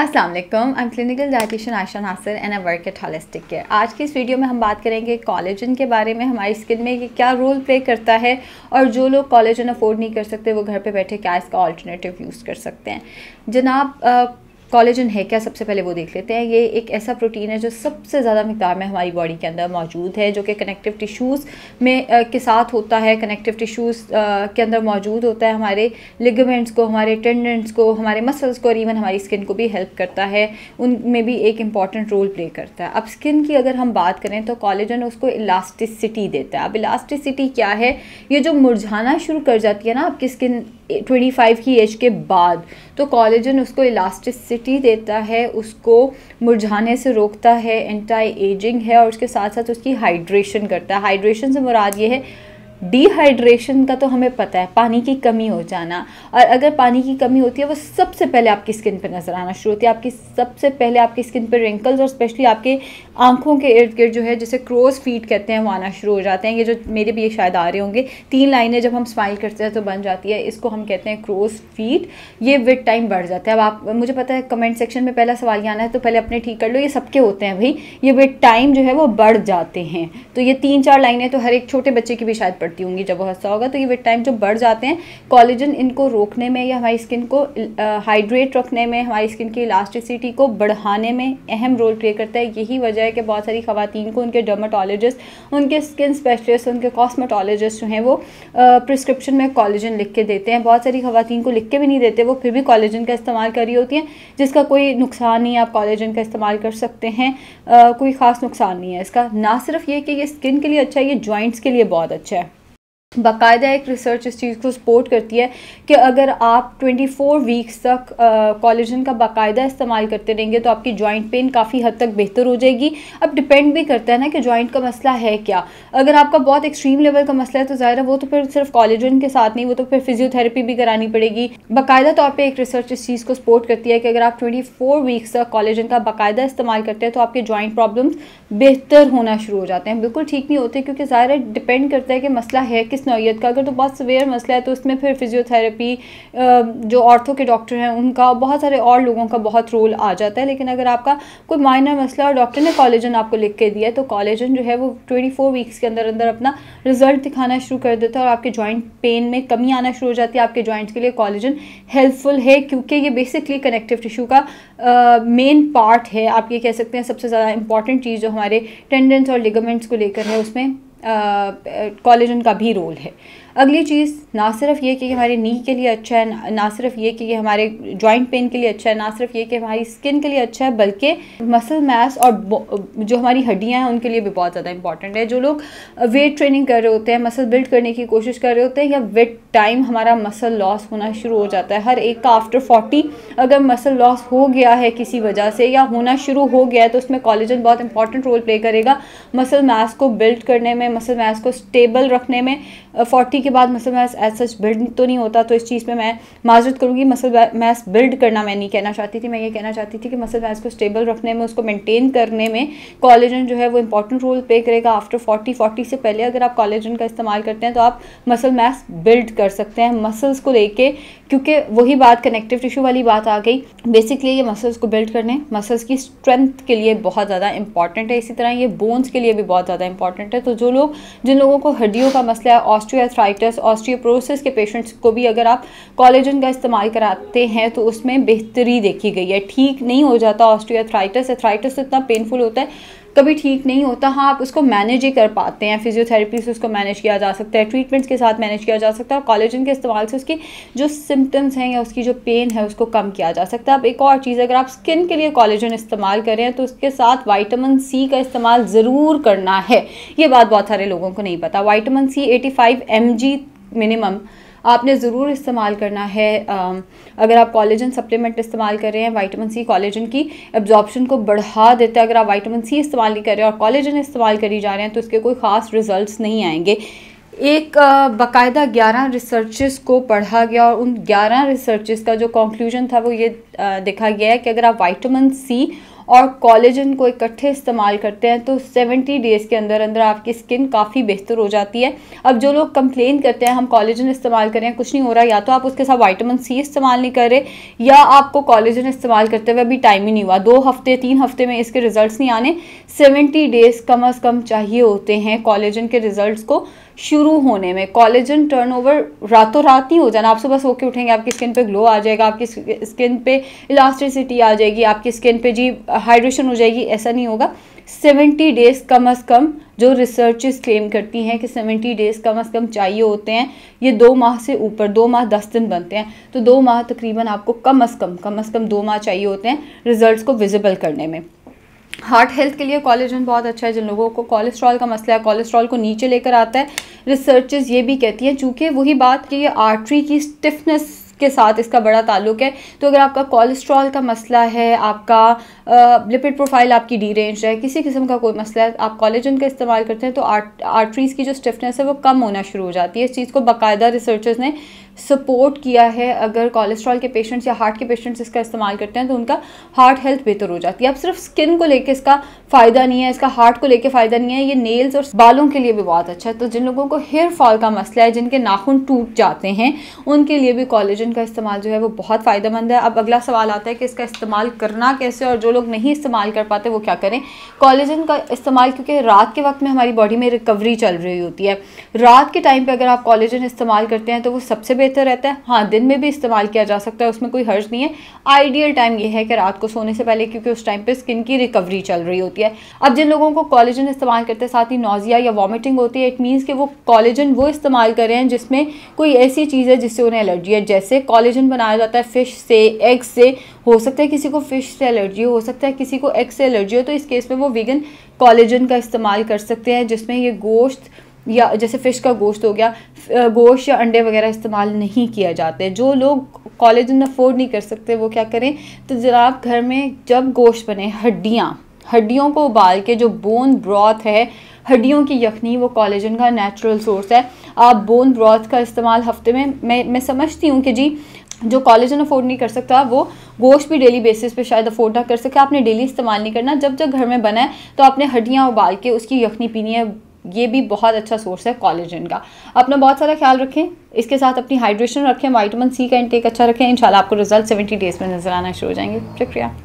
Aslam I am clinical dietitian Ayesha Nasir and I work at holistic care आज की इस video में हम बात करेंगे कॉलेजन के बारे में हमारी स्किन में ये क्या रोल प्ले करता है और जो लोग कॉलेजन अफोर्ड नहीं कर सकते वो घर पे बैठे क्या इसका ऑल्टरनेटिव यूज़ कर सकते हैं जनाब कॉलेजन है क्या सबसे पहले वो देख लेते हैं ये एक ऐसा प्रोटीन है जो सबसे ज़्यादा मकदार में हमारी बॉडी के अंदर मौजूद है जो कि कनेक्टिव टिश्यूज़ में आ, के साथ होता है कनेक्टिव टिश्यूज़ के अंदर मौजूद होता है हमारे लिगमेंट्स को हमारे टेंडेंट्स को हमारे मसल्स को और इवन हमारी स्किन को भी हेल्प करता है उनमें भी एक इंपॉर्टेंट रोल प्ले करता है अब स्किन की अगर हम बात करें तो कॉलेजन उसको इलास्टिसिटी देता है अब इलास्टिसिटी क्या है ये जो मुरझाना शुरू कर जाती है ना आपकी स्किन 25 की एज के बाद तो कॉलेजन उसको इलास्टिसिटी देता है उसको मुरझाने से रोकता है एंटी एजिंग है और उसके साथ साथ उसकी हाइड्रेशन करता है हाइड्रेशन से मुराद ये है डिहाइड्रेशन का तो हमें पता है पानी की कमी हो जाना और अगर पानी की कमी होती है वो सबसे पहले आपकी स्किन पर नज़र आना शुरू होती है आपकी सबसे पहले आपकी स्किन पर रिंकल्स और स्पेशली आपके आंखों के इर्द गिर्द जो है जिसे क्रोज फीट कहते हैं वो आना शुरू हो जाते हैं ये जो मेरे भी ये शायद आ रहे होंगे तीन लाइनें जब हम स्माइल करते हैं तो बन जाती है इसको हम कहते हैं क्रोज फीट ये विद टाइम बढ़ जाता है अब आप मुझे पता है कमेंट सेक्शन में पहला सवाल ये आना है तो पहले अपने ठीक कर लो ये सबके होते हैं भाई ये विद टाइम जो है वो बढ़ जाते हैं तो ये तीन चार लाइनें तो हर एक छोटे बच्चे की भी शायद पढ़ करती होंगी जब वो हंसा होगा तो ये विद टाइम जो बढ़ जाते हैं कॉलेजन इनको रोकने में या हमारी स्किन को हाइड्रेट रखने में हमारी स्किन की इलास्टिसिटी को बढ़ाने में अहम रोल प्ले करता है यही वजह है कि बहुत सारी खातन को उनके डर्माटोलॉजिस्ट उनके स्किन स्पेशलिस्ट उनके कॉस्मेटोलॉजिस्ट जो हैं वो प्रिस्क्रिप्शन में कॉलेजन लिख के देते हैं बहुत सारी खातन को लिख के भी नहीं देते वो फिर भी कॉलेजन का इस्तेमाल कर रही होती हैं जिसका कोई नुकसान नहीं आप कॉलेजन का इस्तेमाल कर सकते हैं कोई ख़ास नुकसान नहीं है इसका ना सिर्फ ये कि ये स्किन के लिए अच्छा है ये जॉइंट्स के लिए बहुत अच्छा है बाकायदा एक रिसर्च इस चीज़ को सपोर्ट करती है कि अगर आप 24 वीक्स तक कॉलेजन का बाकायदा इस्तेमाल करते रहेंगे तो आपकी जॉइंट पेन काफ़ी हद तक बेहतर हो जाएगी अब डिपेंड भी करता है ना कि जॉइंट का मसला है क्या अगर आपका बहुत एक्सट्रीम लेवल का मसला है तो ज़ाहिर है वो तो फिर सिर्फ कॉलेजन के साथ नहीं वो तो फिर फिजियोथेरेपी भी करानी पड़ेगी बाकायदा तौर पर एक रिसर्च इस चीज़ को सपोर्ट करती है कि अगर आप ट्वेंटी वीक्स तक कॉलेजन का बाकायदा इस्तेमाल करते हैं तो आपके जॉइंट प्रॉब्लम्स बेहतर होना शुरू हो जाते हैं बिल्कुल ठीक नहीं होते क्योंकि ज़ाहिर डिपेंड करता है कि मसला है किस किस नौीयत का अगर तो बहुत सवेयर मसला है तो उसमें फिर फिज़ियोथेरेपी जो औरतों के डॉक्टर हैं उनका बहुत सारे और लोगों का बहुत रोल आ जाता है लेकिन अगर आपका कोई माइनर मसला और डॉक्टर ने कॉलेजन आपको लिख के दिया तो कॉलेजन जो है वो ट्वेंटी फोर वीक्स के अंदर अंदर अपना रिजल्ट दिखाना शुरू कर देता है और आपके जॉइंट पेन में कमी आना शुरू हो जाती है आपके जॉइंट्स के लिए कॉलेजन हेल्पफुल है क्योंकि ये बेसिकली कनेक्टिव टिश्यू का मेन पार्ट है आप ये कह सकते हैं सबसे ज़्यादा इंपॉर्टेंट चीज़ जो हमारे टेंडेंस और लिगामेंट्स को लेकर है उसमें कॉलेजन का भी रोल है अगली चीज़ ना सिर्फ ये कि हमारे नी के लिए अच्छा है ना सिर्फ ये कि हमारे जॉइंट पेन के लिए अच्छा है ना सिर्फ ये कि हमारी स्किन के लिए अच्छा है बल्कि मसल मैस और जो हमारी हड्डियाँ हैं उनके लिए भी बहुत ज़्यादा इंपॉर्टेंट है जो लोग वेट ट्रेनिंग कर रहे होते हैं मसल बिल्ड करने की कोशिश कर रहे होते हैं या विद टाइम हमारा मसल लॉस होना शुरू हो जाता है हर एक का आफ्टर फोर्टी अगर मसल लॉस हो गया है किसी वजह से या होना शुरू हो गया है तो उसमें कॉलेजन बहुत इंपॉर्टेंट रोल प्ले करेगा मसल मैस को बिल्ड करने में मसल मैस को स्टेबल रखने में फोर्टी के बाद muscle mass as such build तो नहीं होता तो इस चीज़ पे मैं माजरत करूँगी मसल मैस बिल्ड करना मैं नहीं कहना चाहती थी मैं ये कहना चाहती थी कि मसल मैस को स्टेबल रखने में उसको मेनटेन करने में कॉलेजन जो है वो इंपॉर्टेंट रोल प्ले करेगा आफ्टर फोर्टी फोर्टी से पहले अगर आप कॉलेजन का इस्तेमाल करते हैं तो आप मसल मैस बिल्ड कर सकते हैं मसल्स को लेके क्योंकि वही बात कनेक्टिव टिश्यू वाली बात आ गई बेसिकली ये मसल्स को बिल्ड करने मसल्स की स्ट्रेंथ के लिए बहुत ज़्यादा इंपॉर्टेंट है इसी तरह ये बोन्स के लिए भी बहुत ज़्यादा इंपॉर्टेंट है तो जो लोग जिन लोगों को हड्डियों का मसला है ऑस्ट्रिया आर्थराइटिस ऑस्टियोप्रोसिस के पेशेंट्स को भी अगर आप कॉलेजन का इस्तेमाल कराते हैं तो उसमें बेहतरी देखी गई है ठीक नहीं हो जाता ऑस्टियोआर्थराइटिस एथराइटिस तो इतना पेनफुल होता है कभी ठीक नहीं होता हाँ आप उसको मैनेज ही कर पाते हैं फिजियोथेरेपी से उसको मैनेज किया जा सकता है ट्रीटमेंट्स के साथ मैनेज किया जा सकता है और कॉलेजन के इस्तेमाल से उसकी जो सिम्टम्स हैं या उसकी जो पेन है उसको कम किया जा सकता है अब एक और चीज़ अगर आप स्किन के लिए कॉलेजन इस्तेमाल करें तो उसके साथ वाइटामिन सी का इस्तेमाल ज़रूर करना है ये बात बहुत सारे लोगों को नहीं पता vitamin C eighty five M G minimum आपने ज़रूर इस्तेमाल करना है अगर आप कॉलेजन सप्लीमेंट इस्तेमाल कर रहे हैं वाइटामिन सी कॉलेजन की एब्जॉर्प्शन को बढ़ा देता है अगर आप वाइटामिन सी इस्तेमाल नहीं कर रहे और कॉलेजन इस्तेमाल करी जा रहे हैं तो इसके कोई ख़ास रिजल्ट नहीं आएंगे एक बाकायदा ग्यारह रिसर्चेस को पढ़ा गया और उन ग्यारह रिसर्चेस का जो कंक्लूजन था वो ये देखा गया है कि अगर आप वाइटामिन सी और कॉलेजन को इकट्ठे इस्तेमाल करते हैं तो 70 डेज़ के अंदर अंदर आपकी स्किन काफ़ी बेहतर हो जाती है अब जो लोग कंप्लेन करते हैं हम कॉलेजन इस्तेमाल कर रहे हैं कुछ नहीं हो रहा या तो आप उसके साथ वाइटामिन सी इस्तेमाल नहीं कर रहे या आपको कॉलेजन इस्तेमाल करते हुए अभी टाइम ही नहीं हुआ दो हफ्ते तीन हफ्ते में इसके रिजल्ट नहीं आने सेवेंटी डेज़ कम अज़ कम चाहिए होते हैं कॉलेजन के रिजल्ट को शुरू होने में कॉलेजन टर्नओवर रातों रात ही हो जाना आप सुबह सो के उठेंगे आपकी स्किन पे ग्लो आ जाएगा आपकी स्किन पे इलास्टिसिटी आ जाएगी आपकी स्किन पे जी हाइड्रेशन हो जाएगी ऐसा नहीं होगा सेवेंटी डेज़ कम अज़ कम जो रिसर्चेस क्लेम करती हैं कि सेवेंटी डेज़ कम अज़ कम चाहिए होते हैं ये दो माह से ऊपर दो माह दस दिन बनते हैं तो दो माह तकरीबन आपको कम अज़ कम कम अज़ कम दो माह चाहिए होते हैं रिज़ल्ट को विजिबल करने में हार्ट हेल्थ के लिए कॉलेजन बहुत अच्छा है जिन लोगों को कोलेस्ट्रॉल का मसला है कोलेस्ट्रॉल को नीचे लेकर आता है रिसर्चेज ये भी कहती हैं चूँकि वही बात कि ये आर्टरी की स्टिफनेस के साथ इसका बड़ा ताल्लुक है तो अगर आपका कोलेस्ट्रॉल का मसला है आपका लिपिड प्रोफाइल आपकी डी रेंज है किसी किस्म का कोई मसला है आप कॉलेजन का इस्तेमाल करते हैं तो आर्टरीज़ की जो स्टिफनेस है वो कम होना शुरू हो जाती है इस चीज़ को बाकायदा रिसर्चर्स ने सपोर्ट किया है अगर कोलेस्ट्रॉल के पेशेंट्स या हार्ट के पेशेंट्स इसका इस्तेमाल करते हैं तो उनका हार्ट हेल्थ बेहतर हो जाती है अब सिर्फ स्किन को लेकर इसका फ़ायदा नहीं है इसका हार्ट को लेकर फ़ायदा नहीं है ये नेल्स और बालों के लिए भी बहुत अच्छा है तो जिन लोगों को हेयर फॉल का मसला है जिनके नाखून टूट जाते हैं उनके लिए भी कॉलेजन का इस्तेमाल जो है वो बहुत फ़ायदेमंद है अब अगला सवाल आता है कि इसका इस्तेमाल करना कैसे और जो लोग नहीं इस्तेमाल कर पाते वो क्या करें कॉलेजन का इस्तेमाल क्योंकि रात के वक्त में हमारी बॉडी में रिकवरी चल रही होती है रात के टाइम पर अगर आप कॉलेजन इस्तेमाल करते हैं तो वो सबसे बेहतर रहता है हाँ दिन में भी इस्तेमाल किया जा सकता है उसमें कोई हर्ज नहीं है आइडियल टाइम यह है कि रात को सोने से पहले क्योंकि उस टाइम पर स्किन की रिकवरी चल रही होती है अब जिन लोगों को कॉलेजन इस्तेमाल करते साथ ही नोजिया या वॉमिटिंग होती है इट मीन्स कि वो कॉलेजन वो इस्तेमाल कर रहे हैं जिसमें कोई ऐसी चीज़ है जिससे उन्हें एलर्जी है जैसे कॉलेजन बनाया जाता है फ़िश से एग से हो सकता है किसी को फ़िश से एलर्जी हो सकता है किसी को एग से एलर्जी हो तो इस केस में वो वीगन कॉलेजन का इस्तेमाल कर सकते हैं जिसमें ये गोश्त या जैसे फ़िश का गोश्त हो गया गोश्त या अंडे वगैरह इस्तेमाल नहीं किया जाते जो लोग कॉलेज में अफोर्ड नहीं कर सकते वो क्या करें तो जनाब घर में जब गोश्त बने हड्डियाँ हड्डियों को उबाल के जो बोन ब्रॉथ है हड्डियों की यखनी वो कॉलेजन का नेचुरल सोर्स है आप बोन ब्रॉथ का इस्तेमाल हफ्ते में मैं मैं समझती हूँ कि जी जो कॉलेजन अफोर्ड नहीं कर सकता वो गोश्त भी डेली बेसिस पे शायद अफोर्ड ना कर सके आपने डेली इस्तेमाल नहीं करना जब जब घर में बना है तो आपने हड्डियाँ उबाल के उसकी यखनी पीनी है ये भी बहुत अच्छा सोर्स है कॉलेजन का अपना बहुत सारा ख्याल रखें इसके साथ अपनी हाइड्रेशन रखें वाइटमिन सी का इंटेक अच्छा रखें इंशाल्लाह आपको रिजल्ट 70 डेज में नजर आना शुरू हो जाएंगे शुक्रिया